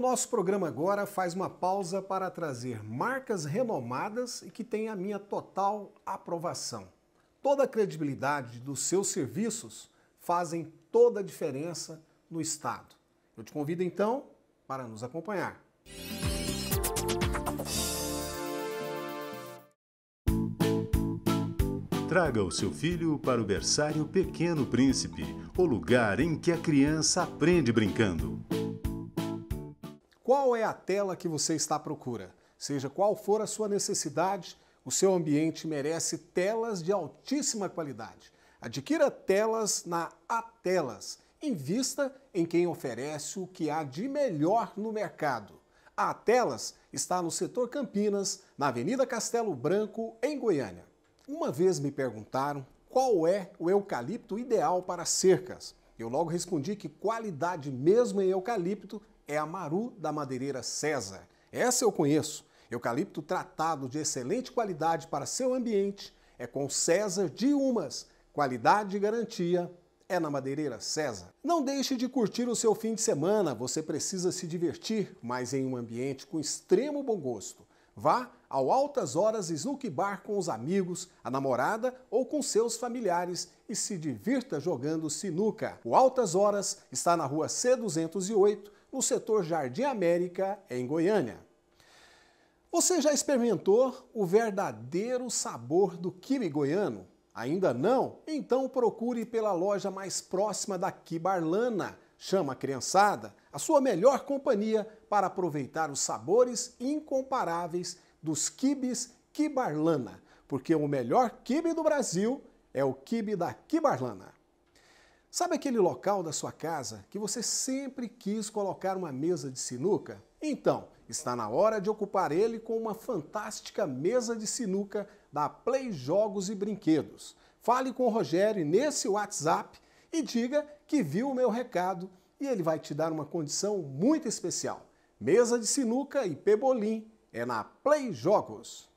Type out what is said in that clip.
nosso programa agora faz uma pausa para trazer marcas renomadas e que têm a minha total aprovação. Toda a credibilidade dos seus serviços fazem toda a diferença no Estado. Eu te convido então para nos acompanhar. Traga o seu filho para o berçário Pequeno Príncipe, o lugar em que a criança aprende brincando qual é a tela que você está à procura. Seja qual for a sua necessidade, o seu ambiente merece telas de altíssima qualidade. Adquira telas na Atelas. Invista em quem oferece o que há de melhor no mercado. A Atelas está no setor Campinas, na Avenida Castelo Branco, em Goiânia. Uma vez me perguntaram qual é o eucalipto ideal para cercas. Eu logo respondi que qualidade mesmo em eucalipto é a Maru da madeireira César. Essa eu conheço. Eucalipto tratado de excelente qualidade para seu ambiente é com César de Umas. Qualidade e garantia é na Madeireira César. Não deixe de curtir o seu fim de semana, você precisa se divertir, mas em um ambiente com extremo bom gosto. Vá ao altas horas snook bar com os amigos, a namorada ou com seus familiares e se divirta jogando sinuca. O Altas Horas está na rua C208, no setor Jardim América, em Goiânia. Você já experimentou o verdadeiro sabor do kibe goiano? Ainda não? Então procure pela loja mais próxima da Kibarlana. Chama a criançada, a sua melhor companhia para aproveitar os sabores incomparáveis dos quibes Kibarlana, porque o melhor quibe do Brasil é o quibe da Kibarlana. Sabe aquele local da sua casa que você sempre quis colocar uma mesa de sinuca? Então, está na hora de ocupar ele com uma fantástica mesa de sinuca da Play Jogos e Brinquedos. Fale com o Rogério nesse WhatsApp e diga que viu o meu recado e ele vai te dar uma condição muito especial. Mesa de sinuca e pebolim é na Play Jogos.